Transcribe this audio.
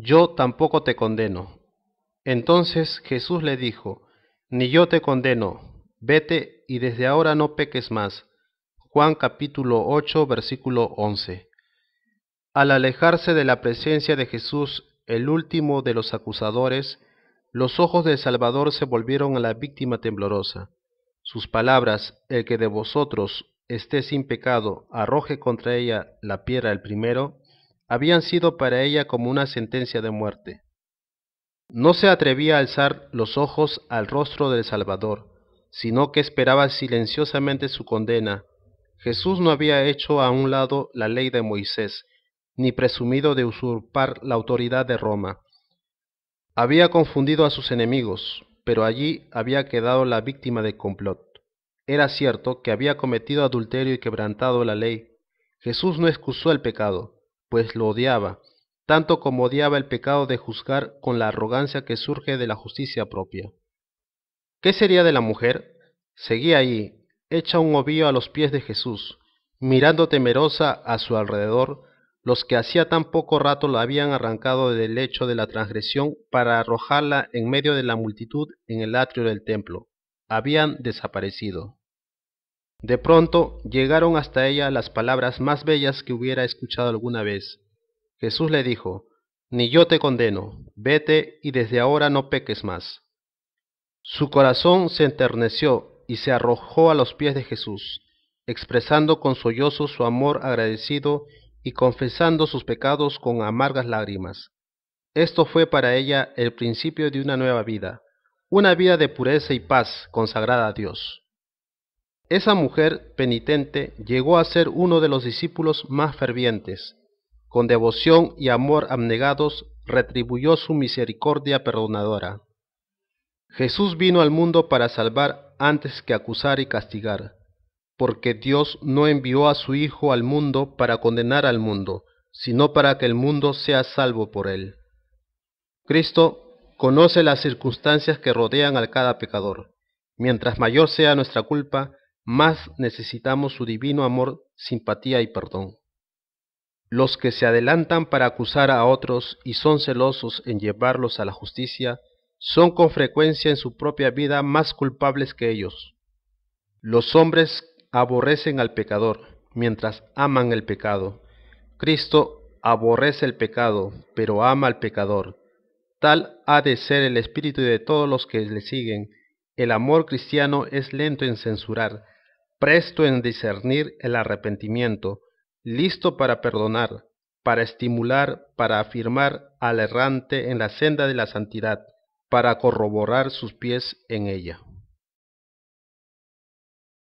yo tampoco te condeno. Entonces Jesús le dijo, ni yo te condeno, vete y desde ahora no peques más. Juan capítulo 8, versículo 11. Al alejarse de la presencia de Jesús, el último de los acusadores, los ojos del Salvador se volvieron a la víctima temblorosa. Sus palabras, el que de vosotros esté sin pecado, arroje contra ella la piedra el primero, habían sido para ella como una sentencia de muerte. No se atrevía a alzar los ojos al rostro del Salvador, sino que esperaba silenciosamente su condena. Jesús no había hecho a un lado la ley de Moisés, ni presumido de usurpar la autoridad de Roma. Había confundido a sus enemigos, pero allí había quedado la víctima de complot. Era cierto que había cometido adulterio y quebrantado la ley. Jesús no excusó el pecado, pues lo odiaba, tanto como odiaba el pecado de juzgar con la arrogancia que surge de la justicia propia. ¿Qué sería de la mujer? Seguía allí, hecha un ovillo a los pies de Jesús, mirando temerosa a su alrededor los que hacía tan poco rato la habían arrancado del lecho de la transgresión para arrojarla en medio de la multitud en el atrio del templo. Habían desaparecido. De pronto llegaron hasta ella las palabras más bellas que hubiera escuchado alguna vez. Jesús le dijo, Ni yo te condeno, vete y desde ahora no peques más. Su corazón se enterneció y se arrojó a los pies de Jesús, expresando con sollozo su amor agradecido y confesando sus pecados con amargas lágrimas. Esto fue para ella el principio de una nueva vida, una vida de pureza y paz consagrada a Dios. Esa mujer penitente llegó a ser uno de los discípulos más fervientes. Con devoción y amor abnegados retribuyó su misericordia perdonadora. Jesús vino al mundo para salvar antes que acusar y castigar, porque Dios no envió a su Hijo al mundo para condenar al mundo, sino para que el mundo sea salvo por él. Cristo conoce las circunstancias que rodean al cada pecador. Mientras mayor sea nuestra culpa, más necesitamos su divino amor, simpatía y perdón. Los que se adelantan para acusar a otros y son celosos en llevarlos a la justicia, son con frecuencia en su propia vida más culpables que ellos. Los hombres aborrecen al pecador, mientras aman el pecado. Cristo aborrece el pecado, pero ama al pecador. Tal ha de ser el espíritu de todos los que le siguen, el amor cristiano es lento en censurar, presto en discernir el arrepentimiento, listo para perdonar, para estimular, para afirmar al errante en la senda de la santidad, para corroborar sus pies en ella.